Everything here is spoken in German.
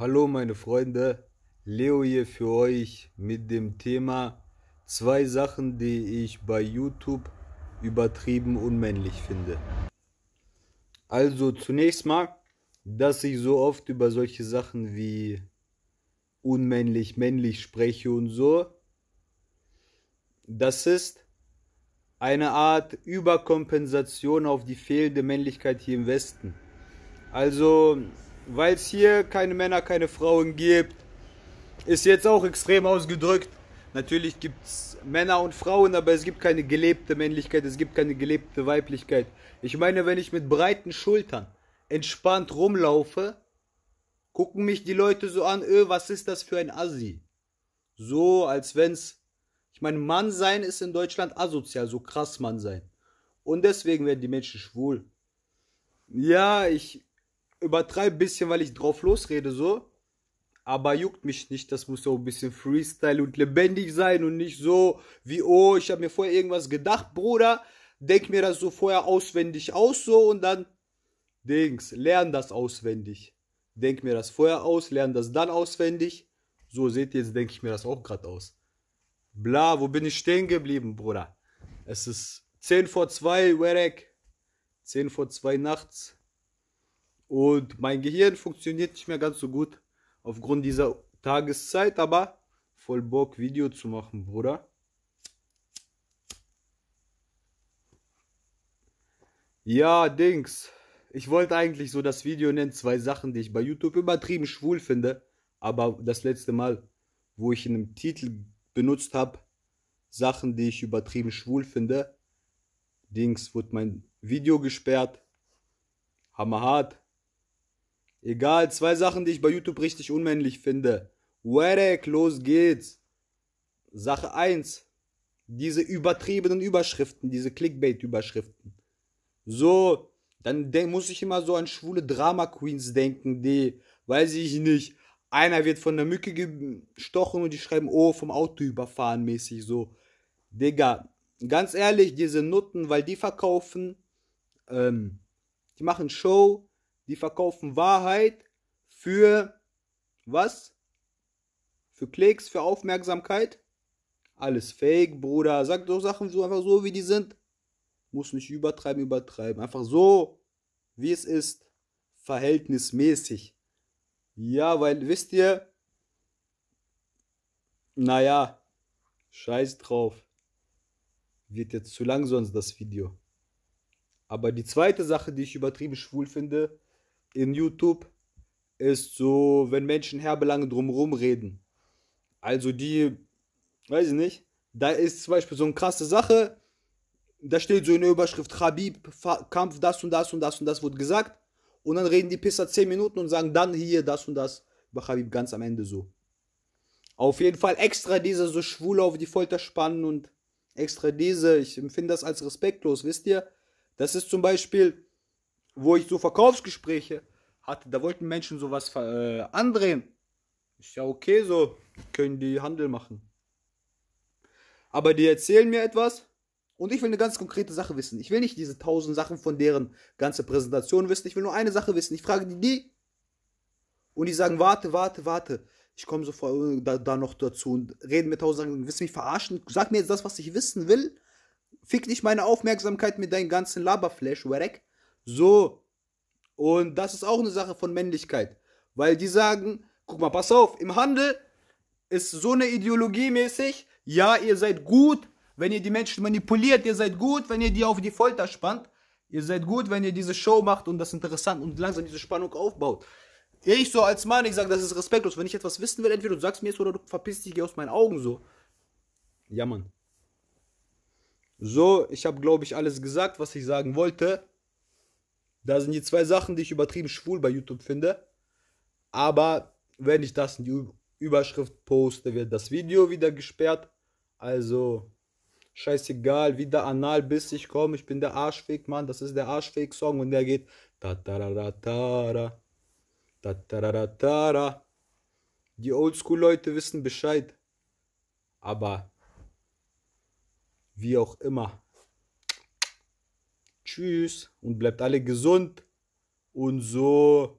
Hallo meine Freunde, Leo hier für euch mit dem Thema zwei Sachen, die ich bei YouTube übertrieben unmännlich finde. Also zunächst mal, dass ich so oft über solche Sachen wie unmännlich, männlich spreche und so. Das ist eine Art Überkompensation auf die fehlende Männlichkeit hier im Westen. Also weil es hier keine Männer, keine Frauen gibt, ist jetzt auch extrem ausgedrückt. Natürlich gibt es Männer und Frauen, aber es gibt keine gelebte Männlichkeit, es gibt keine gelebte Weiblichkeit. Ich meine, wenn ich mit breiten Schultern entspannt rumlaufe, gucken mich die Leute so an, öh, was ist das für ein Assi? So, als wenn's. Ich meine, Mann sein ist in Deutschland asozial, so krass Mann sein. Und deswegen werden die Menschen schwul. Ja, ich übertreibe ein bisschen, weil ich drauf losrede, so. Aber juckt mich nicht, das muss so ein bisschen Freestyle und lebendig sein und nicht so wie, oh, ich habe mir vorher irgendwas gedacht, Bruder. Denk mir das so vorher auswendig aus, so und dann Dings, lern das auswendig. Denk mir das vorher aus, lern das dann auswendig. So, seht ihr, jetzt denke ich mir das auch gerade aus. Bla, wo bin ich stehen geblieben, Bruder? Es ist 10 vor 2, Werek. 10 vor 2 nachts. Und mein Gehirn funktioniert nicht mehr ganz so gut aufgrund dieser Tageszeit, aber voll Bock, Video zu machen, Bruder. Ja, Dings. Ich wollte eigentlich so das Video nennen, zwei Sachen, die ich bei YouTube übertrieben schwul finde. Aber das letzte Mal, wo ich in einem Titel benutzt habe, Sachen, die ich übertrieben schwul finde, Dings, wurde mein Video gesperrt. Hammerhart. Egal, zwei Sachen, die ich bei YouTube richtig unmännlich finde. Werek, los geht's. Sache 1. Diese übertriebenen Überschriften, diese Clickbait-Überschriften. So, dann muss ich immer so an schwule Drama-Queens denken, die, weiß ich nicht, einer wird von der Mücke gestochen und die schreiben, oh, vom Auto überfahren mäßig so. Digga, ganz ehrlich, diese Nutten, weil die verkaufen, ähm, die machen Show, die verkaufen Wahrheit für was? Für Klicks, für Aufmerksamkeit? Alles Fake, Bruder. Sag doch Sachen so einfach so, wie die sind. Muss nicht übertreiben, übertreiben. Einfach so, wie es ist. Verhältnismäßig. Ja, weil, wisst ihr, naja, scheiß drauf. Wird jetzt zu lang sonst das Video. Aber die zweite Sache, die ich übertrieben schwul finde, in YouTube ist so, wenn Menschen herbe drumherum reden. Also die, weiß ich nicht, da ist zum Beispiel so eine krasse Sache, da steht so in der Überschrift Habib, Kampf, das und das und das und das wird gesagt. Und dann reden die Pisser 10 Minuten und sagen dann hier das und das über Habib ganz am Ende so. Auf jeden Fall extra diese so schwul auf die Folter spannen und extra diese, ich empfinde das als respektlos, wisst ihr? Das ist zum Beispiel, wo ich so Verkaufsgespräche hatte, da wollten Menschen sowas äh, andrehen. Ist ja okay so, können die Handel machen. Aber die erzählen mir etwas und ich will eine ganz konkrete Sache wissen. Ich will nicht diese tausend Sachen von deren ganze Präsentation wissen. Ich will nur eine Sache wissen. Ich frage die, die und die sagen, warte, warte, warte. Ich komme sofort äh, da, da, noch dazu und reden mit tausend Sachen. Willst du mich verarschen? Sag mir jetzt das, was ich wissen will. Fick nicht meine Aufmerksamkeit mit deinem ganzen Laberflash, Werek. So. Und das ist auch eine Sache von Männlichkeit. Weil die sagen, guck mal, pass auf, im Handel ist so eine Ideologie mäßig, ja, ihr seid gut, wenn ihr die Menschen manipuliert, ihr seid gut, wenn ihr die auf die Folter spannt, ihr seid gut, wenn ihr diese Show macht und das interessant und langsam diese Spannung aufbaut. Ich so als Mann, ich sage, das ist respektlos. Wenn ich etwas wissen will, entweder du sagst mir es oder du verpisst dich, geh aus meinen Augen so. Ja, Mann. So, ich habe, glaube ich, alles gesagt, was ich sagen wollte. Da sind die zwei Sachen, die ich übertrieben schwul bei YouTube finde. Aber wenn ich das in die Überschrift poste, wird das Video wieder gesperrt. Also, scheißegal, wieder anal, bis ich komme. Ich bin der Arschfake, Mann. Das ist der arschfake song und der geht. Ta -ta Die Oldschool-Leute wissen Bescheid. Aber wie auch immer. Tschüss und bleibt alle gesund und so.